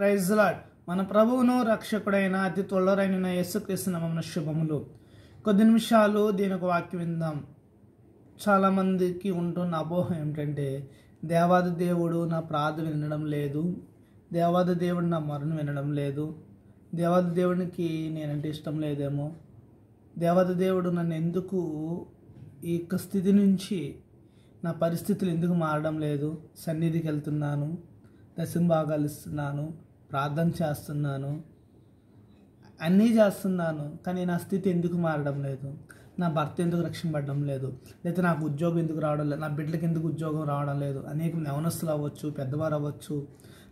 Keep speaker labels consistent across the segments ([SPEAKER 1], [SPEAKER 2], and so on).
[SPEAKER 1] praise lord మన ప్రభువును రక్షకుడైన అతి త్వరరైన యేసుక్రీస్తునామన శుభములు కొద్ది నిమిషాలు దీనికి వాక్యం విందాం చాలామందికి ఉంటున్న అపోహ ఏమిటంటే దేవాది దేవుడు నా ప్రార్థన వినడం లేదు దేవాది దేవుడు నా మరణం వినడం లేదు దేవాది దేవునికి నేనంటే ఇష్టం లేదేమో దేవాద దేవుడు నన్ను ఎందుకు ఈ యొక్క స్థితి నుంచి నా పరిస్థితులు ఎందుకు మారడం లేదు సన్నిధికి వెళ్తున్నాను దశం ఇస్తున్నాను ప్రార్థన చేస్తున్నాను అన్నీ చేస్తున్నాను కానీ నా స్థితి ఎందుకు మారడం లేదు నా భర్త ఎందుకు రక్షింపడడం లేదు లేదా నాకు ఉద్యోగం ఎందుకు రావడం లేదు నా బిడ్డలకు ఎందుకు ఉద్యోగం రావడం లేదు అనేక నవనస్తులు అవ్వచ్చు పెద్దవారు అవ్వచ్చు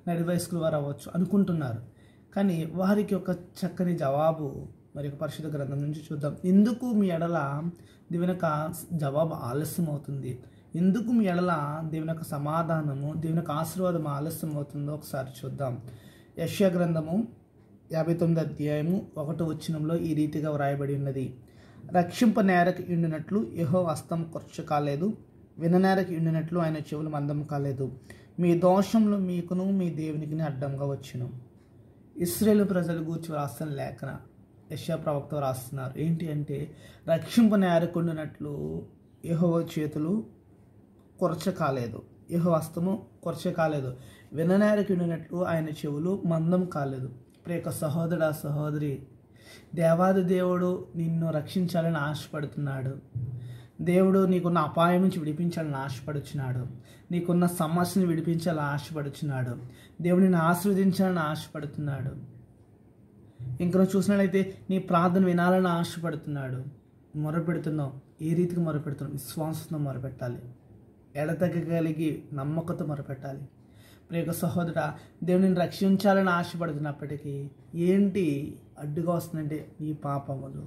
[SPEAKER 1] నడి వయస్కుల వారు అవ్వచ్చు అనుకుంటున్నారు కానీ వారికి ఒక చక్కని జవాబు మరి ఒక పరిశుద్ధ గ్రంథం నుంచి చూద్దాం ఎందుకు మీ ఎడల దేవుని జవాబు ఆలస్యం అవుతుంది ఎందుకు మీ ఎడల దేవుని యొక్క సమాధానము దేవుని ఆశీర్వాదం ఆలస్యం అవుతుందో ఒకసారి చూద్దాం యష్యా గ్రంథము యాభై తొమ్మిది అధ్యాయము ఒకటి వచ్చినంలో ఈ రీతిగా వ్రాయబడి ఉన్నది రక్షింప నేరకు ఇండినట్లు యహో హస్తం ఖర్చు కాలేదు విననేరకు ఇండినట్లు ఆయన చెవులు మందం కాలేదు మీ దోషంలో మీకును మీ దేవునికి అడ్డంగా వచ్చును ఇస్రేలు ప్రజలు గూర్చి వ్రాస్తున్న లేఖన యశా ప్రవక్త వ్రాస్తున్నారు ఏంటి అంటే రక్షింప నేరకుండినట్లు యహో చేతులు కొరచ కాలేదు యహో హస్తము కొరచ కాలేదు విననేరకుడినట్లు ఆయన చెవులు మందం కాలేదు ప్రేక సహోదర సహోదరి దేవాది దేవుడు నిన్ను రక్షించాలని ఆశపడుతున్నాడు దేవుడు నీకున్న అపాయం నుంచి విడిపించాలని ఆశపడుచున్నాడు నీకున్న సమస్యను విడిపించాలని ఆశపడుచున్నాడు దేవుడిని ఆస్వాదించాలని ఆశపడుతున్నాడు ఇంక నువ్వు చూసినట్లయితే నీ ప్రార్థన వినాలని ఆశపడుతున్నాడు మొరపెడుతున్నావు ఏ రీతికి మొరపెడుతున్నావు విశ్వాసంతో మొరపెట్టాలి ఎడతగ్గలిగి నమ్మకంతో మొరపెట్టాలి ప్రియక సహోదర దేవుని రక్షించాలని ఆశపడుతున్నప్పటికీ ఏంటి అడ్డుగా వస్తుందంటే నీ పాపములు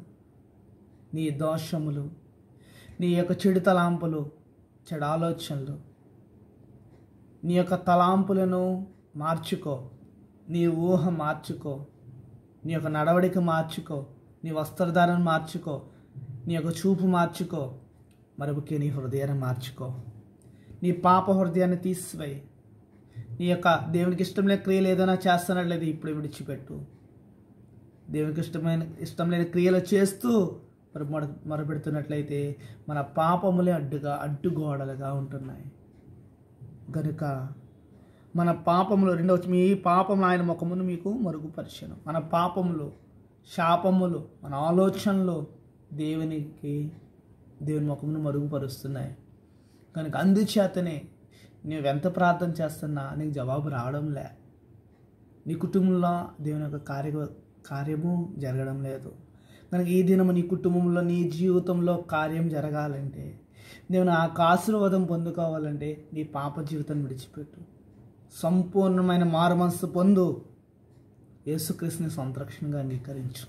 [SPEAKER 1] నీ దోషములు నీ యొక్క చెడు తలాంపులు చెడు ఆలోచనలు నీ యొక్క తలాంపులను మార్చుకో నీ ఊహ మార్చుకో నీ యొక్క నడవడిక మార్చుకో నీ వస్త్రధారణ మార్చుకో నీ యొక్క చూపు మార్చుకో మరి ముఖ్య నీ హృదయాన్ని మార్చుకో నీ పాప హృదయాన్ని తీసివేయి ఈ యొక్క దేవునికి ఇష్టం లేని క్రియలు ఏదైనా చేస్తున్నట్లేదు ఇప్పుడు విడిచిపెట్టు దేవునికి ఇష్టమైన ఇష్టం లేని క్రియలు చేస్తూ మరి మొర మొరబెడుతున్నట్లయితే మన పాపములే అడ్డుగా అడ్డుగోడలుగా ఉంటున్నాయి కనుక మన పాపములు రెండవ మీ పాపములు ఆయన ముఖమును మీకు మరుగుపరిచను మన పాపములు శాపములు మన ఆలోచనలు దేవునికి దేవుని ముఖమును మరుగుపరుస్తున్నాయి కనుక అందుచేతనే నువ్వెంత ప్రార్థన చేస్తున్నా నీకు జవాబు రావడం లే నీ కుటుంబంలో దేవుని యొక్క కార్య కార్యము జరగడం లేదు కనుక ఈ దినము నీ కుటుంబంలో నీ జీవితంలో కార్యం జరగాలంటే దేవుని ఆ ఆశీర్వాదం పొందుకోవాలంటే నీ పాప జీవితాన్ని విడిచిపెట్టు సంపూర్ణమైన మారుమనస్సు పొందు యేసుక్రీస్తుని సంతరక్షణగా అంగీకరించు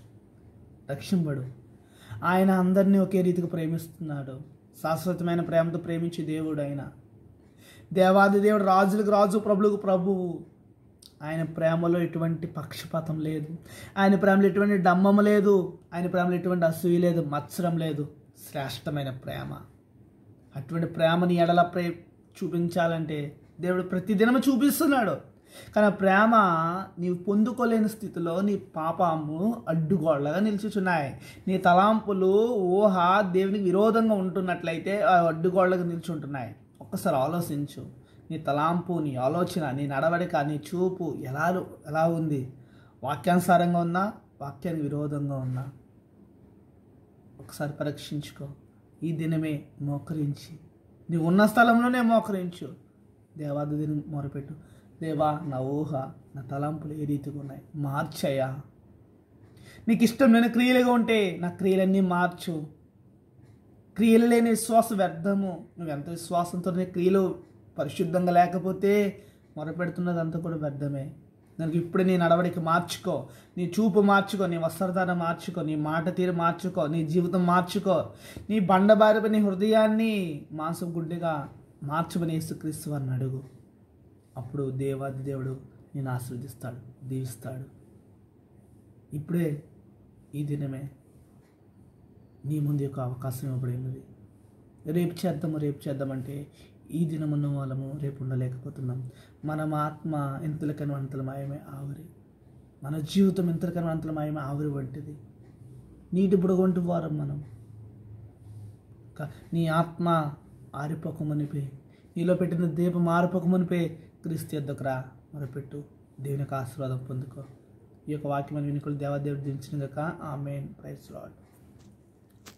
[SPEAKER 1] రక్షింపడు ఆయన అందరినీ ఒకే రీతికి ప్రేమిస్తున్నాడు శాశ్వతమైన ప్రేమతో ప్రేమించే దేవుడు అయినా దేవాది దేవుడు రాజులకు రాజు ప్రభులకు ప్రభువు ఆయన ప్రేమలో ఎటువంటి పక్షపాతం లేదు ఆయన ప్రేమలో ఎటువంటి డమ్మం లేదు ఆయన ప్రేమలో ఎటువంటి అసూయ లేదు మత్సరం లేదు శ్రేష్టమైన ప్రేమ అటువంటి ప్రేమని ఎడల ప్రే చూపించాలంటే దేవుడు ప్రతిదినము చూపిస్తున్నాడు కానీ ప్రేమ నీవు పొందుకోలేని స్థితిలో నీ పాపము అడ్డుగోళ్ళగా నిల్చుచున్నాయి నీ తలాంపులు ఊహ దేవునికి విరోధంగా ఉంటున్నట్లయితే అడ్డుగోళ్ళగా నిలిచి ఉంటున్నాయి ఒక్కసారి ఆలోచించు నీ తలాంపు నీ ఆలోచన నీ నడవడిక నీ చూపు ఎలా ఎలా ఉంది వాక్యానుసారంగా ఉన్నా వాక్యానికి విరోధంగా ఉన్నా ఒకసారి పరీక్షించుకో ఈ దినమే మోకరించి నీవు ఉన్న స్థలంలోనే మోకరించు దేవాది దినం మొరపెట్టు దేవా నా ఊహ నా తలంపులు ఏ రీతిగా ఉన్నాయి మార్చయా నీకు ఇష్టం నేను క్రియలుగా ఉంటే నా క్రియలన్నీ మార్చు క్రియలు లేని విశ్వాస వ్యర్థము నువ్వు ఎంత విశ్వాసంతోనే క్రియలు పరిశుద్ధంగా లేకపోతే మొరపెడుతున్నదంతా కూడా వ్యర్థమే దానికి ఇప్పుడు నీ నడవడిక మార్చుకో నీ చూపు మార్చుకో నీ వస్త్రధార మార్చుకో నీ మాట తీరు మార్చుకో నీ జీవితం మార్చుకో నీ బండబారిపై నీ హృదయాన్ని మాంసం గుడ్డిగా మార్చమని యేసుక్రీస్తు అని అడుగు అప్పుడు దేవాది దేవుడు నేను ఆస్వాదిస్తాడు దీవిస్తాడు ఇప్పుడే ఈ దినమే నీ ముందు యొక్క అవకాశం ఇవ్వబడినది రేపు చేద్దాము రేపు చేద్దామంటే ఈ దినమున్న వాళ్ళము రేపు ఉండలేకపోతున్నాం మన ఆత్మ ఎంతలకని మాయమే ఆవిరి మన జీవితం ఎంతలకని మాయమే ఆవిరి వంటిది నీటి బుడగొంటి వారం మనం నీ ఆత్మ ఆరిపోకమనిపే నీలో పెట్టిన దీపం ఆరిపోకమనిపే క్రీస్తు ఎద్దకురా మరపెట్టు దేవునికి ఆశీర్వాదం పొందుకో ఈ యొక్క వాక్యం వినికులు దేవాదేవుడు దించిన గక మెయిన్ ప్రైస్ లాడ్